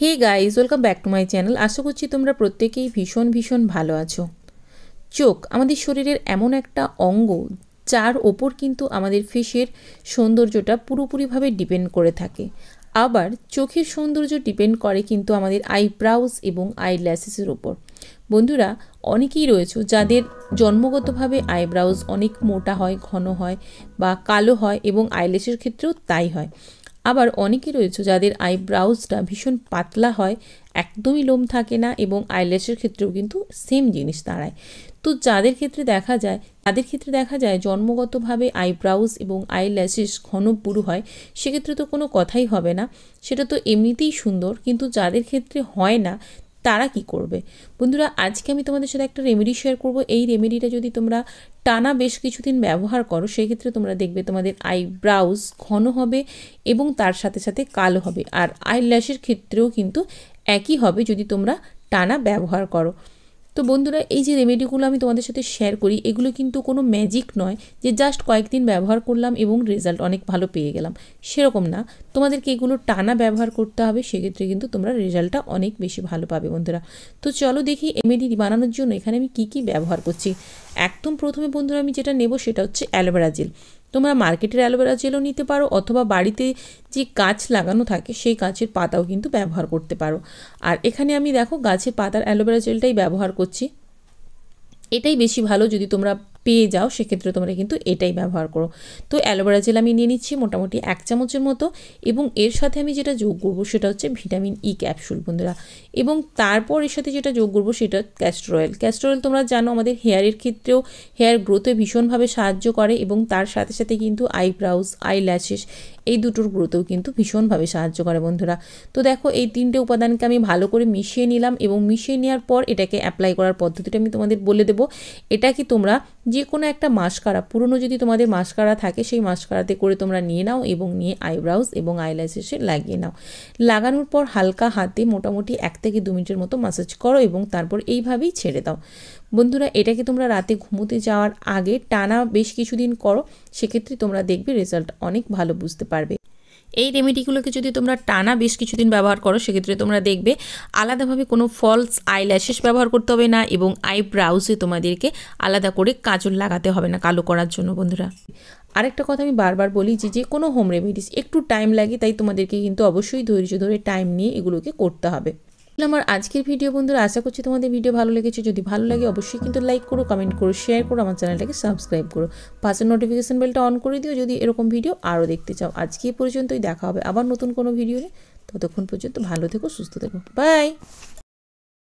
hey guys welcome back to my channel আশা করছি তোমরা প্রত্যেকেই ভীষণ ভীষণ ভালো আছো চোখ আমাদের শরীরের এমন একটা অঙ্গ যার ওপর কিন্তু আমাদের ফেসের সৌন্দর্যটা পুরোপুরিভাবে ডিপেন্ড করে থাকে আবার চোখের সৌন্দর্য ডিপেন্ড করে কিন্তু আমাদের আইব্রাউজ এবং আইল্যাসেসের ওপর বন্ধুরা অনেকেই রয়েছে যাদের জন্মগতভাবে আইব্রাউজ অনেক মোটা হয় ঘন হয় বা কালো হয় এবং আইল্যাসের ক্ষেত্রেও তাই হয় আবার অনেকে রয়েছে যাদের আইব্রাউজটা ভীষণ পাতলা হয় একদমই লোম থাকে না এবং আইল্যাশের ক্ষেত্রেও কিন্তু সেম জিনিস দাঁড়ায় তো যাদের ক্ষেত্রে দেখা যায় তাদের ক্ষেত্রে দেখা যায় জন্মগতভাবে আইব্রাউজ এবং আইল্যাশেস ঘন পুরু হয় সেক্ষেত্রে তো কোনো কথাই হবে না সেটা তো এমনিতেই সুন্দর কিন্তু যাদের ক্ষেত্রে হয় না তারা কি করবে বন্ধুরা আজকে আমি তোমাদের সাথে একটা রেমেডি শেয়ার করব এই রেমেডিটা যদি তোমরা টানা বেশ কিছুদিন ব্যবহার করো সেক্ষেত্রে তোমরা দেখবে তোমাদের আইব্রাউজ ঘন হবে এবং তার সাথে সাথে কালো হবে আর আইল্যাশের ক্ষেত্রেও কিন্তু একই হবে যদি তোমরা টানা ব্যবহার করো তো বন্ধুরা এই যে রেমেডিগুলো আমি তোমাদের সাথে শেয়ার করি এগুলো কিন্তু কোনো ম্যাজিক নয় যে জাস্ট কয়েকদিন ব্যবহার করলাম এবং রেজাল্ট অনেক ভালো পেয়ে গেলাম সেরকম না তোমাদেরকে এগুলো টানা ব্যবহার করতে হবে সেক্ষেত্রে কিন্তু তোমরা রেজাল্টটা অনেক বেশি ভালো পাবে বন্ধুরা তো চলো দেখি এমএডি বানানোর জন্য এখানে আমি কি কি ব্যবহার করছি একদম প্রথমে বন্ধুরা আমি যেটা নেব সেটা হচ্ছে অ্যালোভেরা জেল তোমরা মার্কেটের অ্যালোভেরা জেলও নিতে পারো অথবা বাড়িতে যে গাছ লাগানো থাকে সেই গাছের পাতাও কিন্তু ব্যবহার করতে পারো আর এখানে আমি দেখো গাছের পাতার অ্যালোভেরা জেলটাই ব্যবহার করছি এটাই বেশি ভালো যদি তোমরা পেয়ে যাও সেক্ষেত্রে তোমরা কিন্তু এটাই ব্যবহার করো তো অ্যালোভেরা জেল আমি নিয়ে নিচ্ছি মোটামুটি এক চামচের মতো এবং এর সাথে আমি যেটা যোগ করবো সেটা হচ্ছে ভিটামিন ই e ক্যাপসুল বন্ধুরা এবং তারপর এর সাথে যেটা যোগ করবো সেটা ক্যাস্টর অয়েল ক্যাস্টর অয়েল তোমরা জানো আমাদের হেয়ারের ক্ষেত্রেও হেয়ার গ্রোথে ভীষণভাবে সাহায্য করে এবং তার সাথে সাথে কিন্তু আইব্রাউজ আই ল্যাশেস এই দুটোর গ্রোথেও কিন্তু ভীষণভাবে সাহায্য করে বন্ধুরা তো দেখো এই তিনটে উপাদানকে আমি ভালো করে মিশিয়ে নিলাম এবং মিশিয়ে নেওয়ার পর এটাকে অ্যাপ্লাই করার পদ্ধতিটা আমি তোমাদের বলে দেবো এটা কি তোমরা যে কোনো একটা মাস্কারা পুরনো যদি তোমাদের মাস্কারা থাকে সেই মাস্কারাতে করে তোমরা নিয়ে নাও এবং নিয়ে আইব্রাউজ এবং আইলাইস এসে লাগিয়ে নাও লাগানোর পর হালকা হাতে মোটামুটি এক থেকে দু মিনিটের মতো মাসাজ করো এবং তারপর এইভাবেই ছেড়ে দাও বন্ধুরা এটাকে তোমরা রাতে ঘুমোতে যাওয়ার আগে টানা বেশ কিছুদিন করো সেক্ষেত্রে তোমরা দেখবে রেজাল্ট অনেক ভালো বুঝতে পারবে এই রেমেডিগুলোকে যদি তোমরা টানা বেশ কিছুদিন ব্যবহার করো সেক্ষেত্রে তোমরা দেখবে আলাদাভাবে কোনো ফলস আইল্যাশেস ব্যবহার করতে হবে না এবং আইব্রাউসে তোমাদেরকে আলাদা করে কাজল লাগাতে হবে না কালো করার জন্য বন্ধুরা আরেকটা কথা আমি বারবার বলি যে যে কোনো হোম রেমেডিস একটু টাইম লাগে তাই তোমাদেরকে কিন্তু অবশ্যই ধৈর্য ধরে টাইম নিয়ে এগুলোকে করতে হবে আমার আজকের ভিডিও বন্ধুরা আশা করছি তোমাদের ভিডিও ভালো লেগেছে যদি ভালো লাগে অবশ্যই কিন্তু লাইক করো কমেন্ট করো শেয়ার করো আমার চ্যানেলটাকে সাবস্ক্রাইব করো পাশে নোটিফিকেশান বেলটা অন করে দিও যদি এরকম ভিডিও আরও দেখতে চাও আজকে পর্যন্তই দেখা হবে আবার নতুন কোনো ভিডিও নেই ততক্ষণ পর্যন্ত ভালো থেকো সুস্থ থেকো বাই